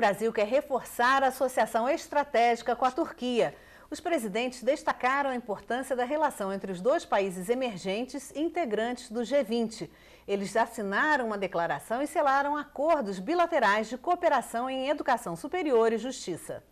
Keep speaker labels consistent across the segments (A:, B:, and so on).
A: Brasil quer reforçar a associação estratégica com a Turquia. Os presidentes destacaram a importância da relação entre os dois países emergentes integrantes do G20. Eles assinaram uma declaração e selaram acordos bilaterais de cooperação em educação superior e justiça.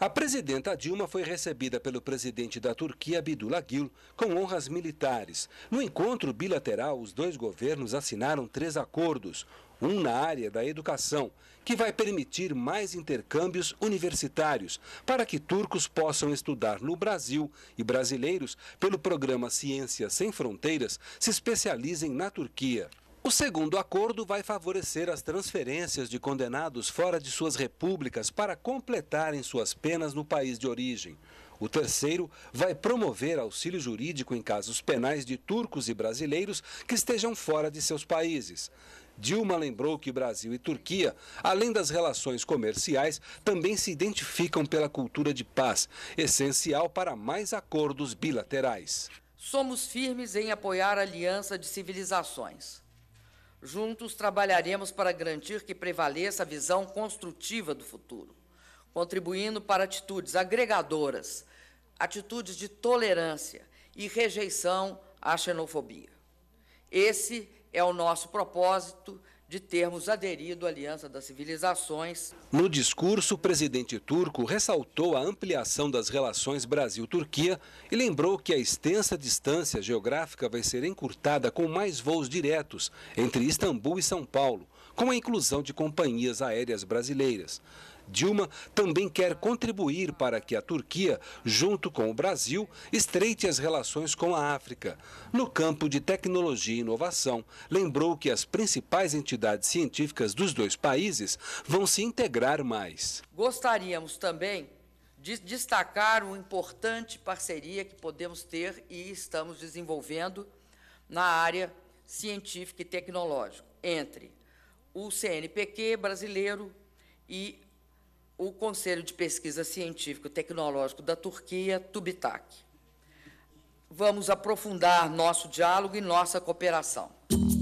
B: A presidenta Dilma foi recebida pelo presidente da Turquia, Abdullah Gül, com honras militares. No encontro bilateral, os dois governos assinaram três acordos: um na área da educação, que vai permitir mais intercâmbios universitários para que turcos possam estudar no Brasil e brasileiros, pelo programa Ciências Sem Fronteiras, se especializem na Turquia. O segundo acordo vai favorecer as transferências de condenados fora de suas repúblicas para completarem suas penas no país de origem. O terceiro vai promover auxílio jurídico em casos penais de turcos e brasileiros que estejam fora de seus países. Dilma lembrou que Brasil e Turquia, além das relações comerciais, também se identificam pela cultura de paz, essencial para mais acordos bilaterais.
C: Somos firmes em apoiar a aliança de civilizações. Juntos trabalharemos para garantir que prevaleça a visão construtiva do futuro, contribuindo para atitudes agregadoras, atitudes de tolerância e rejeição à xenofobia. Esse é o nosso propósito de termos aderido à Aliança das Civilizações.
B: No discurso, o presidente turco ressaltou a ampliação das relações Brasil-Turquia e lembrou que a extensa distância geográfica vai ser encurtada com mais voos diretos entre Istambul e São Paulo, com a inclusão de companhias aéreas brasileiras. Dilma também quer contribuir para que a Turquia, junto com o Brasil, estreite as relações com a África. No campo de tecnologia e inovação, lembrou que as principais entidades científicas dos dois países vão se integrar mais.
C: Gostaríamos também de destacar uma importante parceria que podemos ter e estamos desenvolvendo na área científica e tecnológica entre o CNPq brasileiro e o Conselho de Pesquisa científico e Tecnológico da Turquia, TUBITAK. Vamos aprofundar nosso diálogo e nossa cooperação.